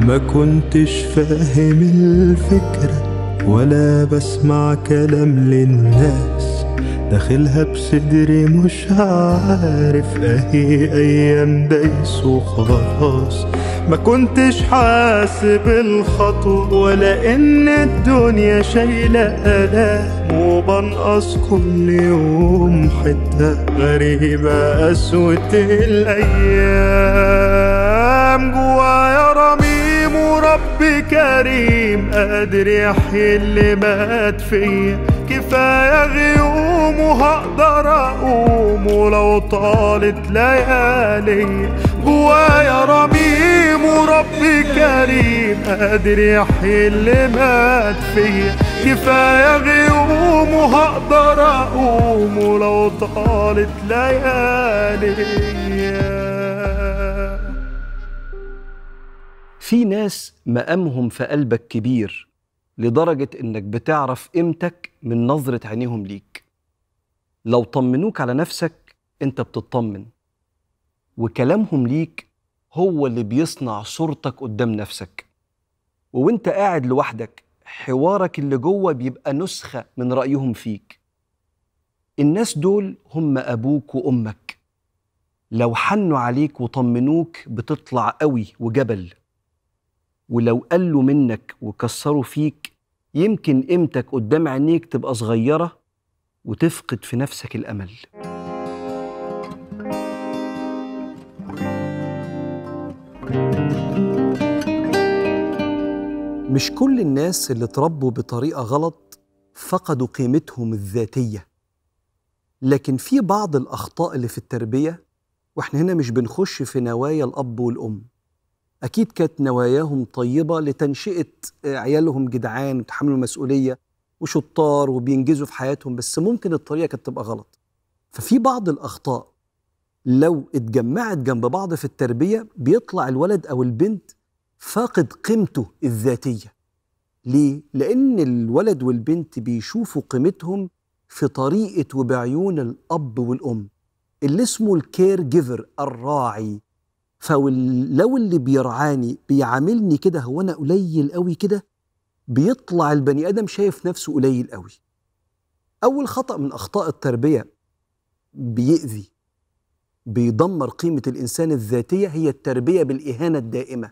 ما كنتش فاهم الفكرة ولا بسمع كلام للناس داخلها بصدري مش عارف اهي ايام دايس وخلاص ما كنتش حاسب الخطوة ولا ان الدنيا شايلة الام وبنقص كل يوم حتة غريبة قسوة الايام الألم جوايا رميم ورب كريم قادر يحيي اللي مات فيا كفاية غيوم وهقدر أقوم ولو طالت ليالي جوايا رميم ورب كريم قادر يحيي اللي مات فيا كفاية غيوم وهقدر أقوم ولو طالت ليالي في ناس مقامهم في قلبك كبير لدرجة إنك بتعرف قيمتك من نظرة عينيهم ليك لو طمنوك على نفسك أنت بتطمن وكلامهم ليك هو اللي بيصنع صورتك قدام نفسك وانت قاعد لوحدك حوارك اللي جوه بيبقى نسخة من رأيهم فيك الناس دول هم أبوك وأمك لو حنوا عليك وطمنوك بتطلع قوي وجبل ولو قلوا منك وكسروا فيك يمكن قيمتك قدام عينيك تبقى صغيرة وتفقد في نفسك الأمل مش كل الناس اللي تربوا بطريقة غلط فقدوا قيمتهم الذاتية لكن في بعض الأخطاء اللي في التربية واحنا هنا مش بنخش في نوايا الأب والأم اكيد كانت نواياهم طيبه لتنشئه عيالهم جدعان وتحملوا مسؤوليه وشطار وبينجزوا في حياتهم بس ممكن الطريقه كانت تبقى غلط ففي بعض الاخطاء لو اتجمعت جنب بعض في التربيه بيطلع الولد او البنت فاقد قيمته الذاتيه ليه لان الولد والبنت بيشوفوا قيمتهم في طريقه وبعيون الاب والام اللي اسمه الكير جيفر الراعي فلو اللي بيرعاني بيعاملني كده هو انا قليل قوي كده بيطلع البني ادم شايف نفسه قليل قوي اول خطا من اخطاء التربيه بيؤذي بيدمر قيمه الانسان الذاتيه هي التربيه بالاهانه الدائمه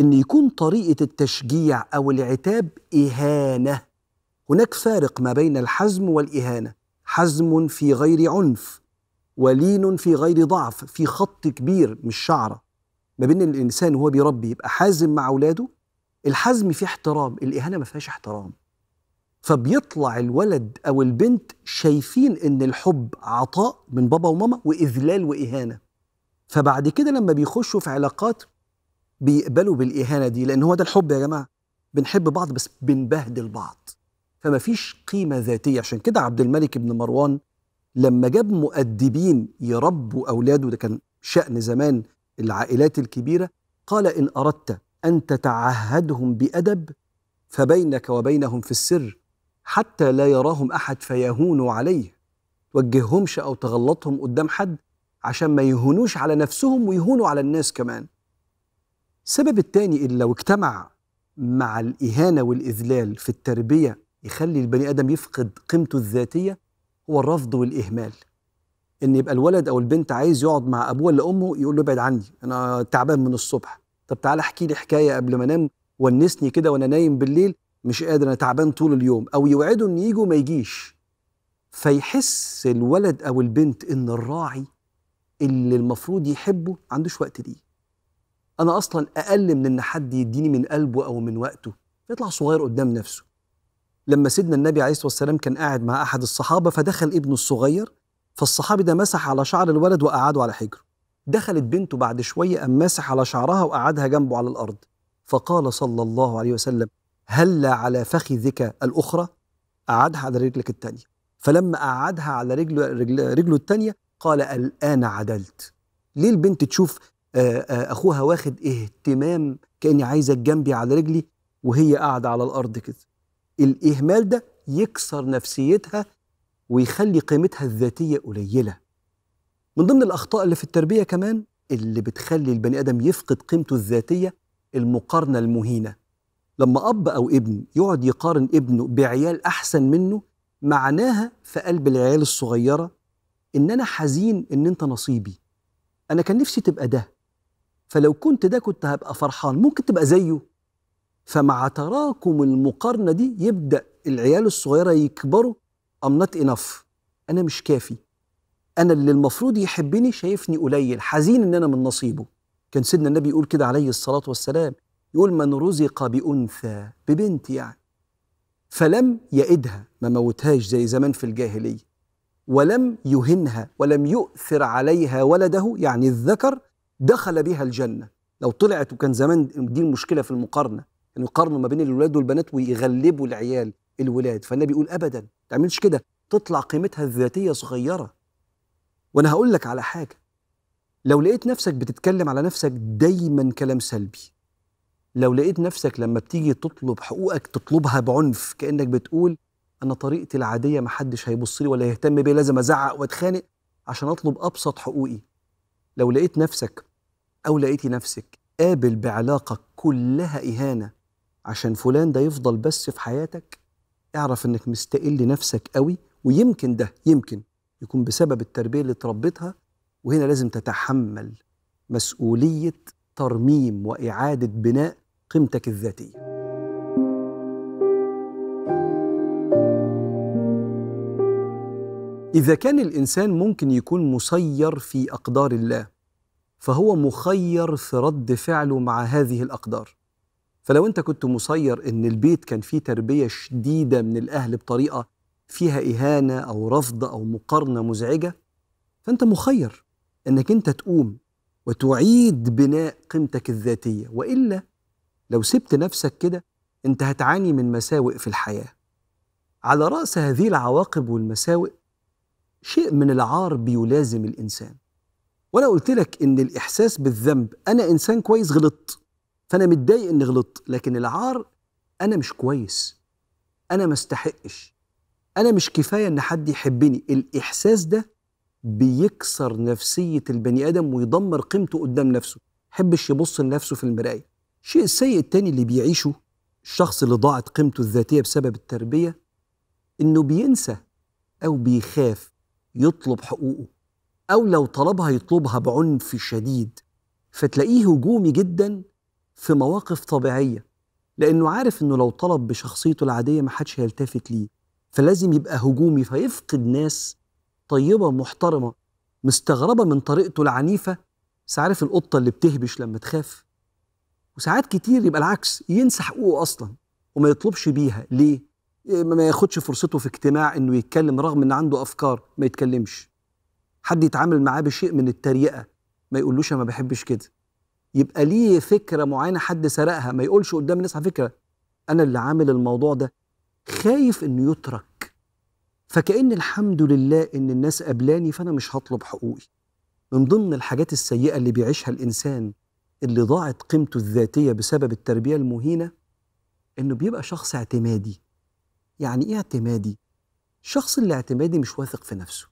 ان يكون طريقه التشجيع او العتاب اهانه هناك فارق ما بين الحزم والاهانه حزم في غير عنف ولين في غير ضعف في خط كبير مش شعره ما بين الانسان وهو بيربي يبقى حازم مع اولاده الحزم فيه احترام الاهانه ما فيهاش احترام فبيطلع الولد او البنت شايفين ان الحب عطاء من بابا وماما واذلال واهانه فبعد كده لما بيخشوا في علاقات بيقبلوا بالاهانه دي لان هو ده الحب يا جماعه بنحب بعض بس بنبهدل بعض فما فيش قيمه ذاتيه عشان كده عبد الملك بن مروان لما جاب مؤدبين يربوا أولاده ده كان شأن زمان العائلات الكبيرة قال إن أردت أن تتعهدهم بأدب فبينك وبينهم في السر حتى لا يراهم أحد فيهونوا عليه توجههمش أو تغلطهم قدام حد عشان ما يهونوش على نفسهم ويهونوا على الناس كمان السبب التاني اللي لو اجتمع مع الإهانة والإذلال في التربية يخلي البني آدم يفقد قيمته الذاتية هو الرفض والاهمال ان يبقى الولد او البنت عايز يقعد مع ابوه ولا امه يقول له ابعد عني انا تعبان من الصبح طب تعالى احكي لي حكايه قبل ما انام ونسني كده وانا نايم بالليل مش قادر انا تعبان طول اليوم او يوعده ان يجي وما يجيش فيحس الولد او البنت ان الراعي اللي المفروض يحبه عندوش وقت ليه انا اصلا اقل من ان حد يديني من قلبه او من وقته يطلع صغير قدام نفسه لما سيدنا النبي عليه الصلاه والسلام كان قاعد مع احد الصحابه فدخل ابنه الصغير فالصحابي ده مسح على شعر الولد وقعده على حجره دخلت بنته بعد شويه قام ماسح على شعرها وقعدها جنبه على الارض فقال صلى الله عليه وسلم هلا على فخذك الاخرى قعدها على رجلك الثانيه فلما قعدها على رجله رجله, رجله الثانيه قال الان عدلت ليه البنت تشوف آه، آه، اخوها واخد اهتمام كاني عايزك جنبي على رجلي وهي قاعده على الارض كده الإهمال ده يكسر نفسيتها ويخلي قيمتها الذاتية قليلة من ضمن الأخطاء اللي في التربية كمان اللي بتخلي البني آدم يفقد قيمته الذاتية المقارنة المهينة لما أب أو ابن يقعد يقارن ابنه بعيال أحسن منه معناها في قلب العيال الصغيرة إن أنا حزين إن أنت نصيبي أنا كان نفسي تبقى ده فلو كنت ده كنت هبقى فرحان ممكن تبقى زيه فمع تراكم المقارنه دي يبدا العيال الصغيره يكبروا ام نوت enough انا مش كافي انا اللي المفروض يحبني شايفني قليل حزين ان انا من نصيبه كان سيدنا النبي يقول كده عليه الصلاه والسلام يقول من رزق بانثى ببنت يعني فلم يئدها ما موتهاش زي زمان في الجاهليه ولم يهنها ولم يؤثر عليها ولده يعني الذكر دخل بها الجنه لو طلعت وكان زمان دي المشكله في المقارنه انه يقارنوا ما بين الولاد والبنات ويغلبوا العيال الولاد فالنبي يقول ابدا ما تعملش كده تطلع قيمتها الذاتيه صغيره وانا هقول لك على حاجه لو لقيت نفسك بتتكلم على نفسك دايما كلام سلبي لو لقيت نفسك لما بتيجي تطلب حقوقك تطلبها بعنف كانك بتقول انا طريقتي العاديه محدش هيبص لي ولا يهتم بيا لازم ازعق واتخانق عشان اطلب ابسط حقوقي لو لقيت نفسك او لقيتي نفسك قابل بعلاقه كلها اهانه عشان فلان ده يفضل بس في حياتك اعرف انك مستقل نفسك قوي ويمكن ده يمكن يكون بسبب التربيه اللي تربيتها وهنا لازم تتحمل مسؤوليه ترميم واعاده بناء قيمتك الذاتيه إذا كان الإنسان ممكن يكون مسير في أقدار الله فهو مخير في رد فعله مع هذه الأقدار فلو انت كنت مسير ان البيت كان فيه تربيه شديده من الاهل بطريقه فيها اهانه او رفض او مقارنه مزعجه فانت مخير انك انت تقوم وتعيد بناء قيمتك الذاتيه والا لو سبت نفسك كده انت هتعاني من مساوئ في الحياه على راس هذه العواقب والمساوئ شيء من العار بيلازم الانسان وانا قلت لك ان الاحساس بالذنب انا انسان كويس غلطت فانا متضايق اني غلطت لكن العار انا مش كويس انا ما استحقش انا مش كفايه ان حد يحبني الاحساس ده بيكسر نفسيه البني ادم ويدمر قيمته قدام نفسه حبش يبص لنفسه في المرايه الشيء السيء التاني اللي بيعيشه الشخص اللي ضاعت قيمته الذاتيه بسبب التربيه انه بينسى او بيخاف يطلب حقوقه او لو طلبها يطلبها بعنف شديد فتلاقيه هجومي جدا في مواقف طبيعية لأنه عارف أنه لو طلب بشخصيته العادية ما حدش هيلتفت ليه فلازم يبقى هجومي فيفقد ناس طيبة محترمة مستغربة من طريقته العنيفة عارف القطة اللي بتهبش لما تخاف وساعات كتير يبقى العكس ينسى حقوقه أصلا وما يطلبش بيها ليه؟ ما ياخدش فرصته في اجتماع انه يتكلم رغم ان عنده افكار ما يتكلمش حد يتعامل معاه بشيء من التريقه ما يقولوش انا ما بحبش كده يبقى ليه فكره معينه حد سرقها ما يقولش قدام الناس على فكره انا اللي عامل الموضوع ده خايف انه يترك فكأن الحمد لله ان الناس قبلاني فانا مش هطلب حقوقي من ضمن الحاجات السيئه اللي بيعيشها الانسان اللي ضاعت قيمته الذاتيه بسبب التربيه المهينه انه بيبقى شخص اعتمادي يعني ايه اعتمادي الشخص اللي اعتمادي مش واثق في نفسه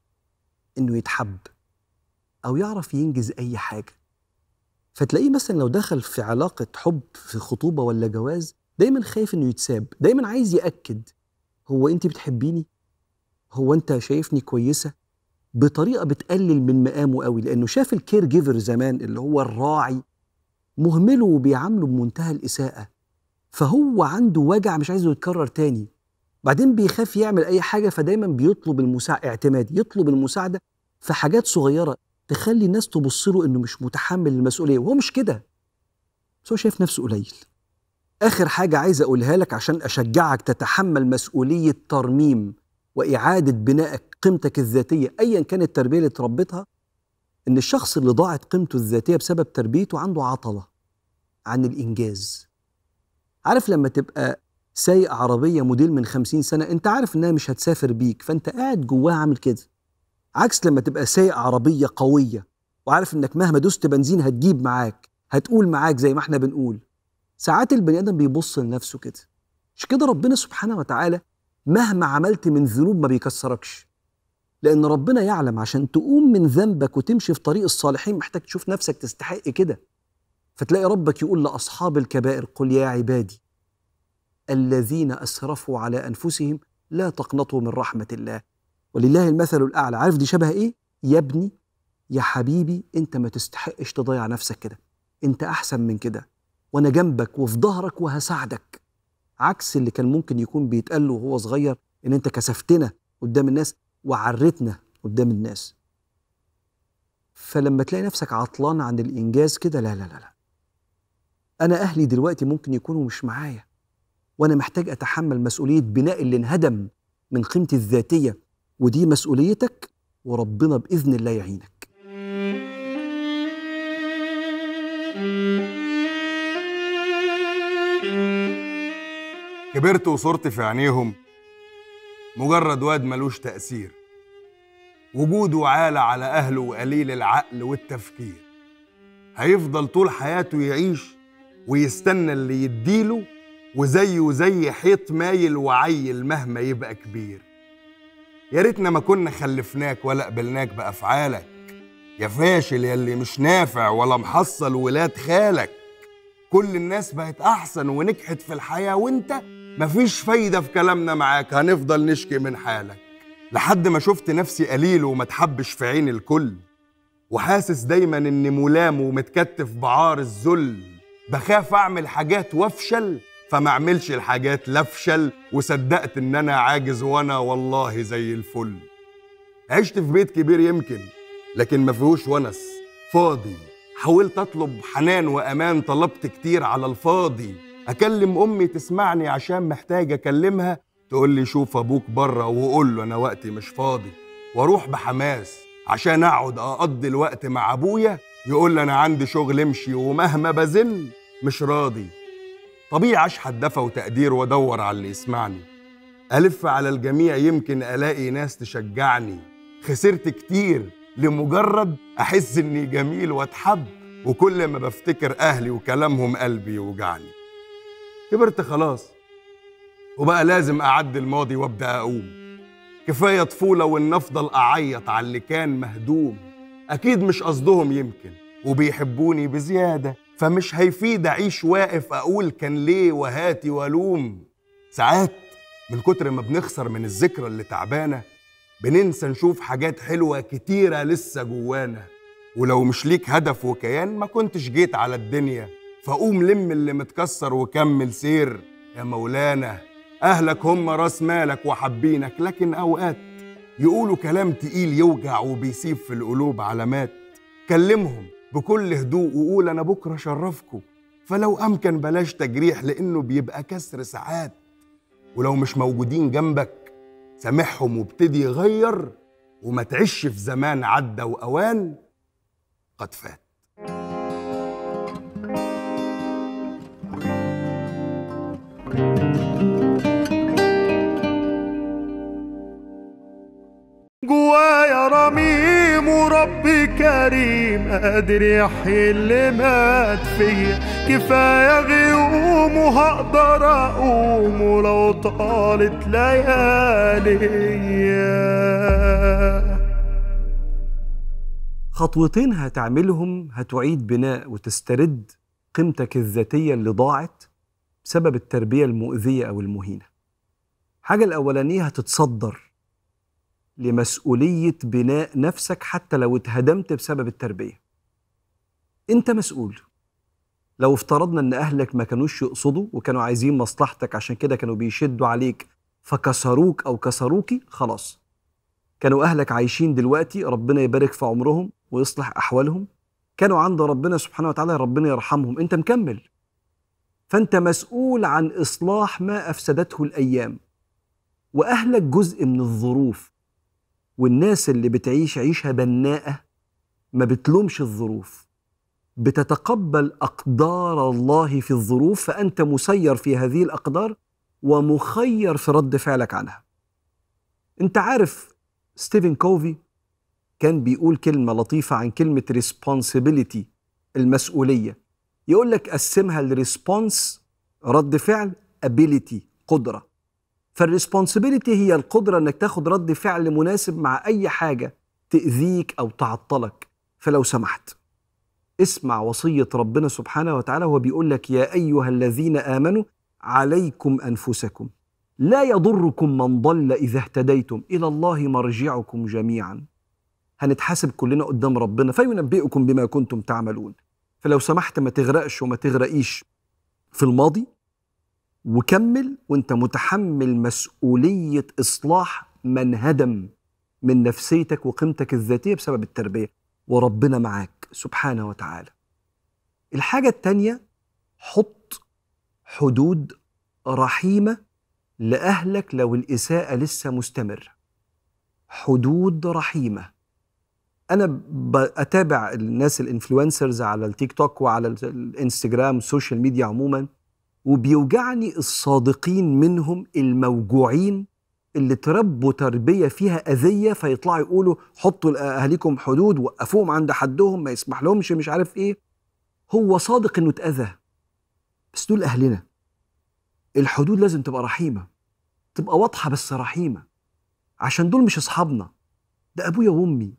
انه يتحب او يعرف ينجز اي حاجه فتلاقيه مثلا لو دخل في علاقه حب في خطوبه ولا جواز دايما خايف انه يتساب دايما عايز ياكد هو انت بتحبيني هو انت شايفني كويسه بطريقه بتقلل من مقامه قوي لانه شاف الكير جيفر زمان اللي هو الراعي مهمله وبيعامله بمنتهى الاساءه فهو عنده وجع مش عايزه يتكرر تاني بعدين بيخاف يعمل اي حاجه فدايما بيطلب المساعده اعتمادي يطلب المساعده في حاجات صغيره تخلي الناس تبص له انه مش متحمل المسؤوليه وهو مش كده بس هو شايف نفسه قليل اخر حاجه عايز اقولها لك عشان اشجعك تتحمل مسؤوليه ترميم واعاده بنائك قيمتك الذاتيه ايا كانت التربيه اللي تربيتها ان الشخص اللي ضاعت قيمته الذاتيه بسبب تربيته عنده عطله عن الانجاز عارف لما تبقى سايق عربيه موديل من خمسين سنه انت عارف انها مش هتسافر بيك فانت قاعد جواها عامل كده عكس لما تبقى سايق عربيه قويه وعارف انك مهما دست بنزين هتجيب معاك هتقول معاك زي ما احنا بنقول ساعات البني ادم بيبص لنفسه كده مش كده ربنا سبحانه وتعالى مهما عملت من ذنوب ما بيكسركش لان ربنا يعلم عشان تقوم من ذنبك وتمشي في طريق الصالحين محتاج تشوف نفسك تستحق كده فتلاقي ربك يقول لاصحاب الكبائر قل يا عبادي الذين اسرفوا على انفسهم لا تقنطوا من رحمه الله ولله المثل الاعلى عارف دي شبه ايه يا ابني يا حبيبي انت ما تستحقش تضيع نفسك كده انت احسن من كده وانا جنبك وفي ظهرك وهساعدك عكس اللي كان ممكن يكون بيتقال له وهو صغير ان انت كسفتنا قدام الناس وعرتنا قدام الناس فلما تلاقي نفسك عطلان عن الانجاز كده لا لا لا لا انا اهلي دلوقتي ممكن يكونوا مش معايا وانا محتاج اتحمل مسؤوليه بناء اللي انهدم من قيمتي الذاتيه ودي مسؤوليتك وربنا باذن الله يعينك كبرت وصرت في عينيهم مجرد واد ملوش تأثير وجوده عالة على أهله وقليل العقل والتفكير هيفضل طول حياته يعيش ويستنى اللي يديله وزيه زي حيط مايل وعيل مهما يبقى كبير يا ريتنا ما كنا خلفناك ولا قبلناك بافعالك يا فاشل يا اللي مش نافع ولا محصل ولاد خالك كل الناس بقت احسن ونجحت في الحياه وانت مفيش فايده في كلامنا معاك هنفضل نشكي من حالك لحد ما شفت نفسي قليل وما تحبش في عين الكل وحاسس دايما اني ملام ومتكتف بعار الذل بخاف اعمل حاجات وافشل فما اعملش الحاجات لافشل وصدقت ان انا عاجز وانا والله زي الفل عشت في بيت كبير يمكن لكن ما فيهوش ونس فاضي حاولت اطلب حنان وامان طلبت كتير على الفاضي اكلم امي تسمعني عشان محتاج اكلمها تقول لي شوف ابوك بره وقول له انا وقتي مش فاضي واروح بحماس عشان اقعد اقضي الوقت مع ابويا يقول لي انا عندي شغل امشي ومهما بزن مش راضي طبيعي أشحت دفى وتقدير وأدور على اللي يسمعني ألف على الجميع يمكن ألاقي ناس تشجعني خسرت كتير لمجرد أحس إني جميل وأتحب وكل ما بفتكر أهلي وكلامهم قلبي يوجعني كبرت خلاص وبقى لازم اعدي الماضي وأبدأ أقوم كفاية طفولة وإن أفضل أعيط على اللي كان مهدوم أكيد مش قصدهم يمكن وبيحبوني بزيادة فمش هيفيد أعيش واقف أقول كان ليه وهاتي والوم ساعات من كتر ما بنخسر من الذكرى اللي تعبانة بننسى نشوف حاجات حلوة كتيرة لسه جوانا ولو مش ليك هدف وكيان ما كنتش جيت على الدنيا فقوم لم اللي متكسر وكمل سير يا مولانا أهلك هم راس مالك وحبينك لكن أوقات يقولوا كلام تقيل يوجع وبيسيب في القلوب علامات كلمهم بكل هدوء وقول أنا بكرة شرفكم فلو أمكن بلاش تجريح لأنه بيبقى كسر ساعات ولو مش موجودين جنبك سامحهم وابتدي غير وما تعيش في زمان عدى وأوان قد فات جوايا رميم ورب كريم ما قادر احيي اللي مات فيا كفايه غيوم وهقدر اقوم ولو طالت ليالي خطوتين هتعملهم هتعيد بناء وتسترد قيمتك الذاتيه اللي ضاعت بسبب التربيه المؤذيه او المهينه الحاجه الاولانيه هتتصدر لمسؤولية بناء نفسك حتى لو اتهدمت بسبب التربية انت مسؤول لو افترضنا ان اهلك ما كانوش يقصدوا وكانوا عايزين مصلحتك عشان كده كانوا بيشدوا عليك فكسروك او كسروكي خلاص كانوا اهلك عايشين دلوقتي ربنا يبارك في عمرهم ويصلح احوالهم كانوا عند ربنا سبحانه وتعالى ربنا يرحمهم انت مكمل فانت مسؤول عن اصلاح ما افسدته الايام واهلك جزء من الظروف والناس اللي بتعيش عيشة بناءة ما بتلومش الظروف بتتقبل أقدار الله في الظروف فأنت مسير في هذه الأقدار ومخير في رد فعلك عنها أنت عارف ستيفن كوفي كان بيقول كلمة لطيفة عن كلمة responsibility المسؤولية يقول لك قسمها لريسبونس رد فعل ability قدرة فالريسبونسبيلتي هي القدرة انك تاخد رد فعل مناسب مع اي حاجة تأذيك او تعطلك فلو سمحت اسمع وصية ربنا سبحانه وتعالى وهو بيقول لك يا أيها الذين آمنوا عليكم أنفسكم لا يضركم من ضل إذا اهتديتم إلى الله مرجعكم جميعا هنتحاسب كلنا قدام ربنا فينبئكم بما كنتم تعملون فلو سمحت ما تغرقش وما تغرقيش في الماضي وكمل وانت متحمل مسؤوليه اصلاح من هدم من نفسيتك وقيمتك الذاتيه بسبب التربيه وربنا معاك سبحانه وتعالى الحاجه الثانيه حط حدود رحيمه لاهلك لو الاساءه لسه مستمره حدود رحيمه انا بتابع الناس الانفلونسرز على التيك توك وعلى الانستجرام السوشيال ميديا عموما وبيوجعني الصادقين منهم الموجوعين اللي تربوا تربيه فيها اذيه فيطلعوا يقولوا حطوا اهاليكم حدود وقفوهم عند حدهم ما يسمح لهمش مش عارف ايه هو صادق انه اتاذى بس دول اهلنا الحدود لازم تبقى رحيمه تبقى واضحه بس رحيمه عشان دول مش اصحابنا ده ابويا وامي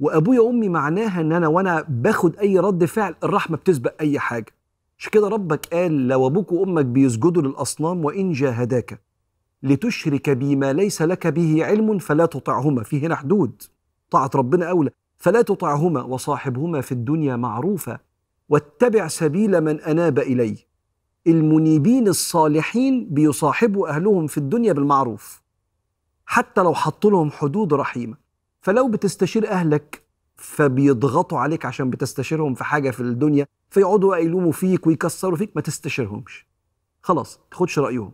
وابويا وامي معناها ان انا وانا باخد اي رد فعل الرحمه بتسبق اي حاجه مش كده ربك قال لو أبوك وأمك بيسجدوا للأصنام وإن جاهداك لتشرك بما ليس لك به علم فلا تطعهما في هنا حدود طاعة ربنا أولى فلا تطعهما وصاحبهما في الدنيا معروفا واتبع سبيل من أناب إلي المنيبين الصالحين بيصاحبوا أهلهم في الدنيا بالمعروف حتى لو حط لهم حدود رحيمة فلو بتستشير أهلك فبيضغطوا عليك عشان بتستشيرهم في حاجه في الدنيا فيقعدوا يلوموا فيك ويكسروا فيك ما تستشيرهمش خلاص ما تاخدش رايهم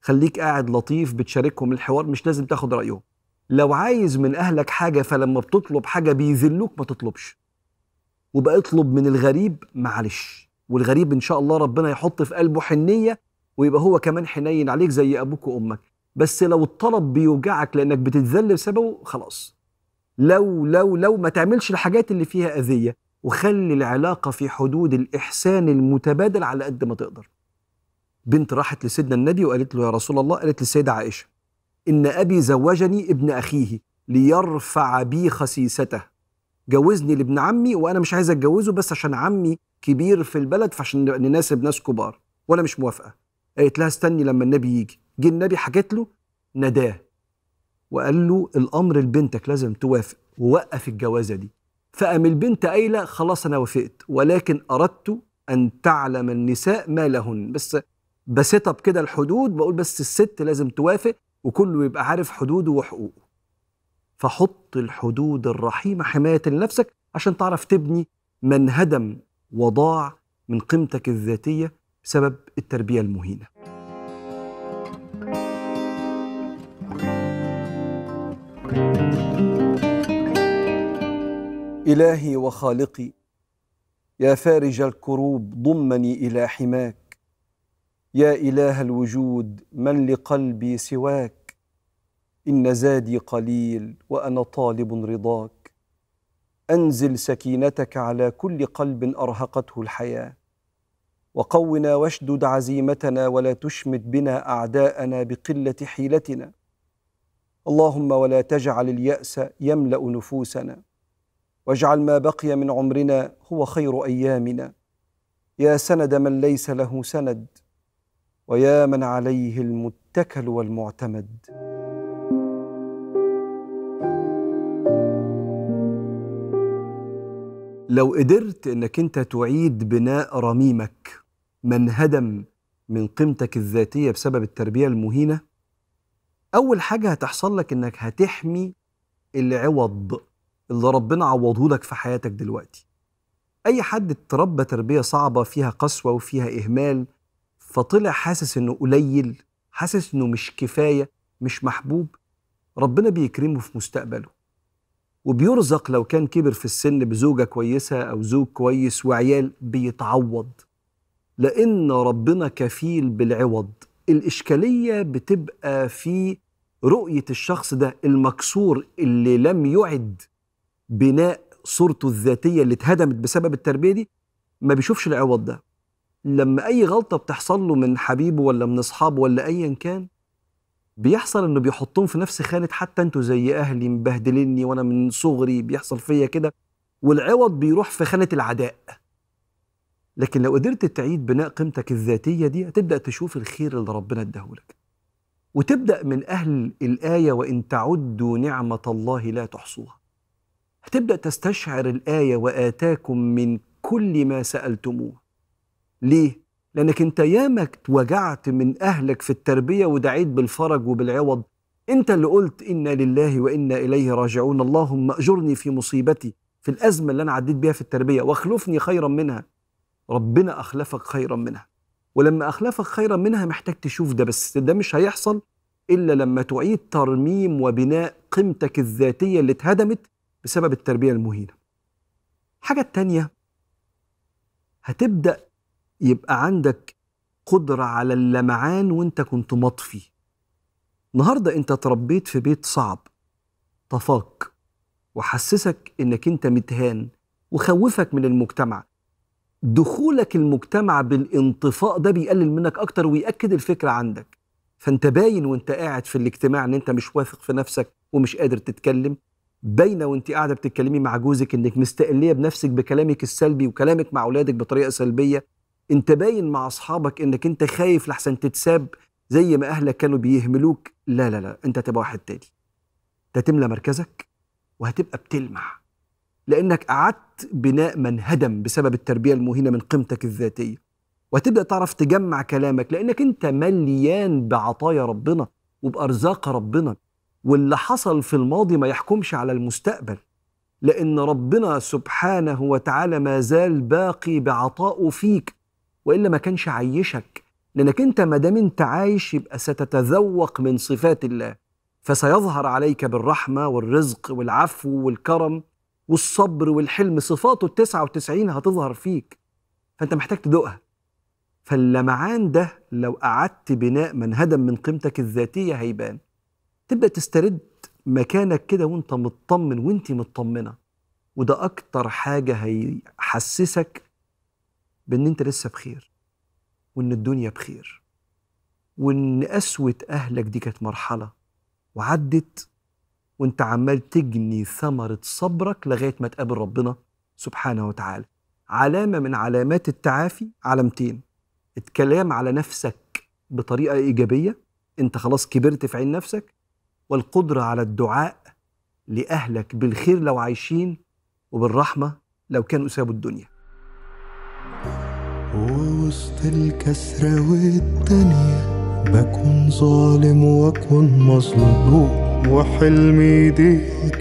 خليك قاعد لطيف بتشاركهم الحوار مش لازم تاخد رايهم لو عايز من اهلك حاجه فلما بتطلب حاجه بيذلوك ما تطلبش وبقى اطلب من الغريب معلش والغريب ان شاء الله ربنا يحط في قلبه حنيه ويبقى هو كمان حنين عليك زي ابوك وامك بس لو الطلب بيوجعك لانك بتتذل بسببه خلاص لو لو لو ما تعملش الحاجات اللي فيها اذيه وخلي العلاقه في حدود الاحسان المتبادل على قد ما تقدر بنت راحت لسيدنا النبي وقالت له يا رسول الله قالت للسيده عائشه ان ابي زوجني ابن اخيه ليرفع بي خسيسته جوزني لابن عمي وانا مش عايز اتجوزه بس عشان عمي كبير في البلد فعشان نناسب ناس كبار وانا مش موافقه قالت لها استني لما النبي يجي جه النبي حكت له نداه وقال له الامر لبنتك لازم توافق ووقف الجوازه دي فقام البنت قايله خلاص انا وافقت ولكن اردت ان تعلم النساء ما لهن بس بسيطه بكده الحدود بقول بس الست لازم توافق وكله يبقى عارف حدوده وحقوقه فحط الحدود الرحيمه حمايه لنفسك عشان تعرف تبني من هدم وضاع من قيمتك الذاتيه بسبب التربيه المهينه إلهي وخالقي يا فارج الكروب ضمني إلى حماك يا إله الوجود من لقلبي سواك إن زادي قليل وأنا طالب رضاك أنزل سكينتك على كل قلب أرهقته الحياة وقونا واشدد عزيمتنا ولا تشمت بنا أعداءنا بقلة حيلتنا اللهم ولا تجعل اليأس يملأ نفوسنا واجعل ما بقي من عمرنا هو خير أيامنا يا سند من ليس له سند ويا من عليه المتكل والمعتمد لو قدرت انك انت تعيد بناء رميمك من هدم من قيمتك الذاتيه بسبب التربيه المهينه اول حاجه هتحصل لك انك هتحمي العوض اللي ربنا عوضه لك في حياتك دلوقتي اي حد اتربى تربيه صعبه فيها قسوه وفيها اهمال فطلع حاسس انه قليل حاسس انه مش كفايه مش محبوب ربنا بيكرمه في مستقبله وبيرزق لو كان كبر في السن بزوجه كويسه او زوج كويس وعيال بيتعوض لان ربنا كفيل بالعوض الاشكاليه بتبقى في رؤية الشخص ده المكسور اللي لم يعد بناء صورته الذاتية اللي اتهدمت بسبب التربية دي ما بيشوفش العوض ده لما أي غلطة بتحصل له من حبيبه ولا من أصحابه ولا أيا كان بيحصل إنه بيحطهم في نفس خانة حتى أنتوا زي أهلي مبهدليني وأنا من صغري بيحصل فيا كده والعوض بيروح في خانة العداء لكن لو قدرت تعيد بناء قيمتك الذاتية دي هتبدأ تشوف الخير اللي ربنا اداهولك وتبدأ من أهل الآية وإن تعدوا نعمة الله لا تحصوها هتبدأ تستشعر الآية وآتاكم من كل ما سألتموه ليه؟ لأنك أنت ياما اتوجعت من أهلك في التربية ودعيت بالفرج وبالعوض أنت اللي قلت إنا لله وإنا إليه راجعون اللهم أجرني في مصيبتي في الأزمة اللي أنا عديت بيها في التربية واخلفني خيرا منها ربنا أخلفك خيرا منها ولما أخلفك خيرا منها محتاج تشوف ده بس ده مش هيحصل إلا لما تعيد ترميم وبناء قيمتك الذاتية اللي اتهدمت بسبب التربية المهينة الحاجة الثانيه هتبدأ يبقى عندك قدرة على اللمعان وانت كنت مطفي النهاردة انت تربيت في بيت صعب طفاك وحسسك انك انت متهان وخوفك من المجتمع دخولك المجتمع بالانطفاء ده بيقلل منك اكتر ويأكد الفكرة عندك فانت باين وانت قاعد في الاجتماع ان انت مش واثق في نفسك ومش قادر تتكلم باينه وانت قاعده بتتكلمي مع جوزك انك مستقليه بنفسك بكلامك السلبي وكلامك مع اولادك بطريقه سلبيه انت باين مع اصحابك انك انت خايف لحسن تتساب زي ما اهلك كانوا بيهملوك لا لا لا انت تبقى واحد تاني انت تملى مركزك وهتبقى بتلمع لأنك أعدت بناء من هدم بسبب التربية المهينة من قيمتك الذاتية وهتبدأ تعرف تجمع كلامك لأنك أنت مليان بعطايا ربنا وبأرزاق ربنا واللي حصل في الماضي ما يحكمش على المستقبل لأن ربنا سبحانه وتعالى ما زال باقي بعطائه فيك وإلا ما كانش عيشك لأنك أنت ما دام أنت عايش يبقى ستتذوق من صفات الله فسيظهر عليك بالرحمة والرزق والعفو والكرم والصبر والحلم صفاته ال 99 هتظهر فيك فانت محتاج تدوقها فاللمعان ده لو قعدت بناء من هدم من قيمتك الذاتيه هيبان تبدا تسترد مكانك كده وانت مطمن وانت مطمنه وده اكتر حاجه هيحسسك بان انت لسه بخير وان الدنيا بخير وان قسوه اهلك دي كانت مرحله وعدت وانت عمال تجني ثمرة صبرك لغاية ما تقابل ربنا سبحانه وتعالى علامة من علامات التعافي علامتين الكلام على نفسك بطريقة إيجابية انت خلاص كبرت في عين نفسك والقدرة على الدعاء لأهلك بالخير لو عايشين وبالرحمة لو كانوا سابوا الدنيا ووسط الكسرة والدنيا بكون ظالم وأكون مظلوم وحلمي دي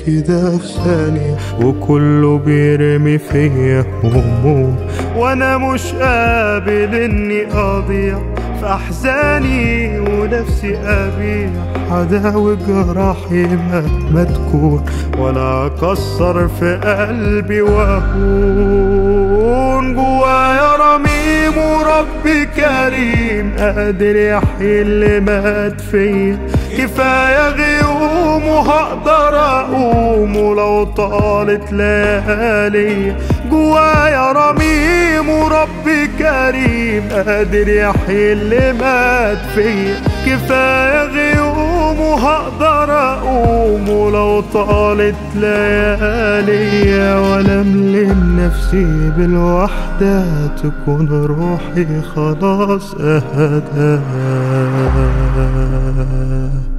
كده في ثانية وكله بيرمي فيا هموم وانا مش قابل اني اضيع في احزاني ونفسي ابيع عداوة جراحي مهما تكون ولا اكسر في قلبي واهون جوايا رميم ورب كريم قادر يحيي اللي مات فيا كفايه غيوم يوم وهقدر اقوم ولو طالت ليالي جوايا رميم وربي كريم قادر يحيي اللي مات فيا كفايه غيوم وهقدر اقوم ولو طالت ليالي ولا ملم نفسي بالوحدة تكون روحي خلاص أهداها